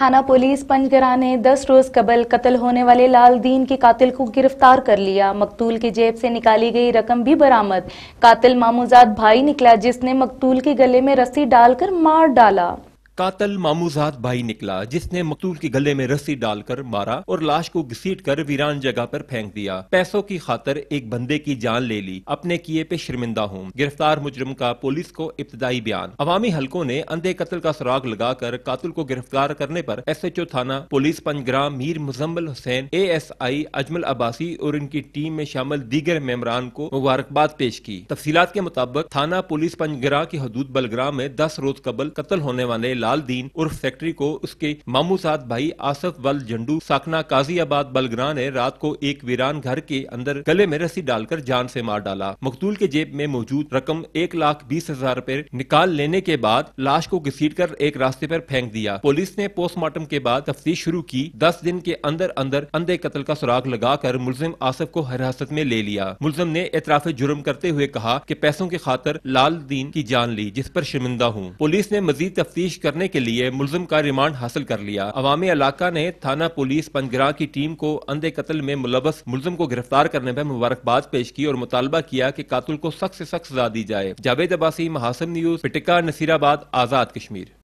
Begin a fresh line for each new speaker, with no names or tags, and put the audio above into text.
थाना पुलिस पंजगरा ने 10 रोज कबल कत्ल होने वाले लाल दीन के कातिल को गिरफ्तार कर लिया मकतूल की जेब से निकाली गई रकम भी बरामद कातिल मामूजाद भाई निकला जिसने मकतूल के गले में रस्सी डालकर मार डाला
कातल मामूजात भाई निकला जिसने मकतूल के गले में रस्सी डालकर मारा और लाश को घसीट कर वीरान जगह पर फेंक दिया पैसों की खातर एक बंदे की जान ले ली अपने किए पे शर्मिंदा हूँ गिरफ्तार मुजरम का पुलिस को इब्तदाई बयान अवामी हल्कों ने अंधे कत्ल का सुराग लगाकर कातुल को गिरफ्तार करने पर एस एच ओ थाना police Panjgram Mir Muzammil Hussain A S I Ajmal Abbasi और इनकी टीम में शामिल दीगर मेमरान को मुबारकबाद पेश की तफसीत के मुताबिक थाना पुलिस पंजगरा की हदूद बलग्राम में दस रोज कबल कत्ल होने वाले दीन उर्फ फैक्ट्री को उसके मामू साथ भाई आसफ वल झंडू साखना गाजियाबाद बलग्रां ने रात को एक वीरान घर के अंदर गले में रस्सी डालकर जान से मार डाला मकतूल के जेब में मौजूद रकम एक लाख बीस हजार रूपए निकाल लेने के बाद लाश को घसीट कर एक रास्ते पर फेंक दिया पुलिस ने पोस्टमार्टम के बाद तफ्तीश शुरू की दस दिन के अंदर अंदर अंधे कत्ल का सुराग लगाकर मुलजिम आसफ को हिरासत में ले लिया मुलजिम ने एतराफ जुर्म करते हुए कहा की पैसों की खातर लाल दीन की जान ली जिस पर शर्मिंदा हूँ पुलिस ने मजीद तफ्तीश करने करने के लिए मुलजिम का रिमांड हासिल कर लिया अवामी इलाका ने थाना पुलिस पंजगरा की टीम को अंधे कत्ल में मुलवस मुलजिम को गिरफ्तार करने में मुबारकबाद पेश की और मुतालबा किया की कातुल को सख्त ऐसी सख्त सजा दी जाए जावेद अबासी महासम न्यूज पिटिका नसीराबाद आजाद कश्मीर